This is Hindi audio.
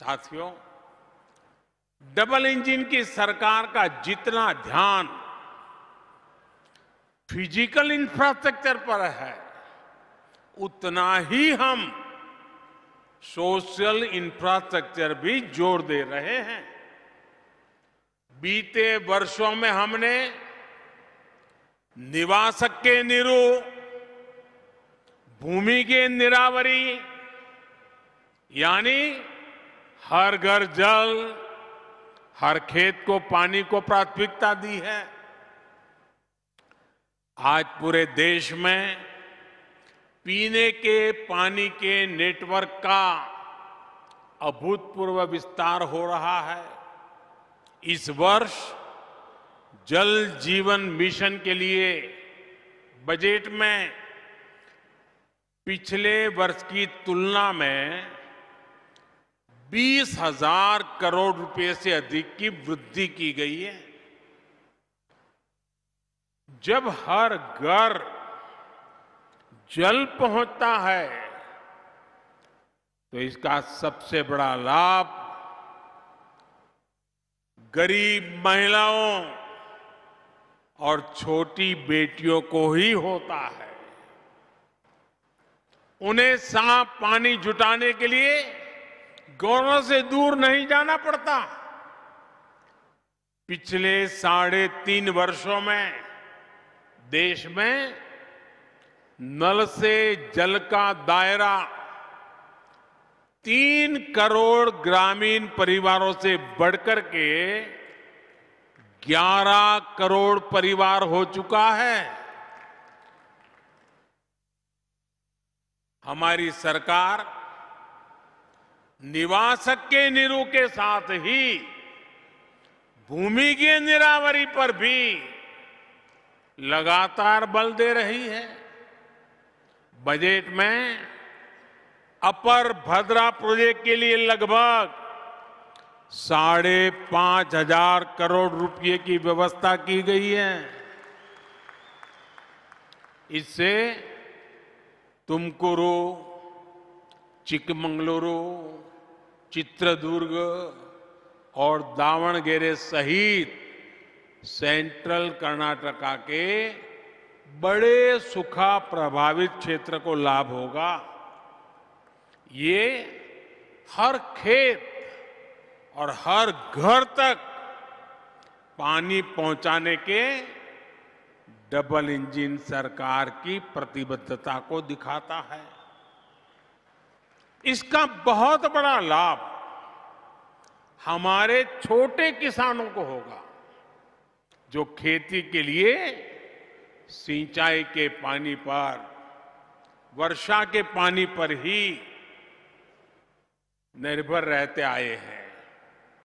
साथियों डबल इंजन की सरकार का जितना ध्यान फिजिकल इंफ्रास्ट्रक्चर पर है उतना ही हम सोशल इंफ्रास्ट्रक्चर भी जोर दे रहे हैं बीते वर्षों में हमने निवासक के निरू भूमि के निरावरी यानी हर घर जल हर खेत को पानी को प्राथमिकता दी है आज पूरे देश में पीने के पानी के नेटवर्क का अभूतपूर्व विस्तार हो रहा है इस वर्ष जल जीवन मिशन के लिए बजट में पिछले वर्ष की तुलना में बीस हजार करोड़ रुपए से अधिक की वृद्धि की गई है जब हर घर जल पहुंचता है तो इसका सबसे बड़ा लाभ गरीब महिलाओं और छोटी बेटियों को ही होता है उन्हें साफ पानी जुटाने के लिए गौरव से दूर नहीं जाना पड़ता पिछले साढ़े तीन वर्षों में देश में नल से जल का दायरा तीन करोड़ ग्रामीण परिवारों से बढ़कर के ग्यारह करोड़ परिवार हो चुका है हमारी सरकार निवासक के निरू के साथ ही भूमि की निरावरी पर भी लगातार बल दे रही है बजट में अपर भद्रा प्रोजेक्ट के लिए लगभग साढ़े पांच हजार करोड़ रुपए की व्यवस्था की गई है इससे तुमकुरु चिकमंगलुरु चित्रदुर्ग और दावणगेरे सहित सेंट्रल कर्नाटका के बड़े सूखा प्रभावित क्षेत्र को लाभ होगा ये हर खेत और हर घर तक पानी पहुंचाने के डबल इंजन सरकार की प्रतिबद्धता को दिखाता है इसका बहुत बड़ा लाभ हमारे छोटे किसानों को होगा जो खेती के लिए सिंचाई के पानी पर वर्षा के पानी पर ही निर्भर रहते आए हैं